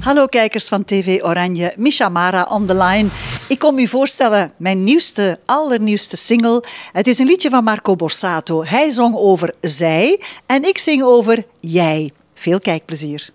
Hallo kijkers van TV Oranje, Misha Mara on the line. Ik kom u voorstellen mijn nieuwste, allernieuwste single. Het is een liedje van Marco Borsato. Hij zong over zij en ik zing over jij. Veel kijkplezier.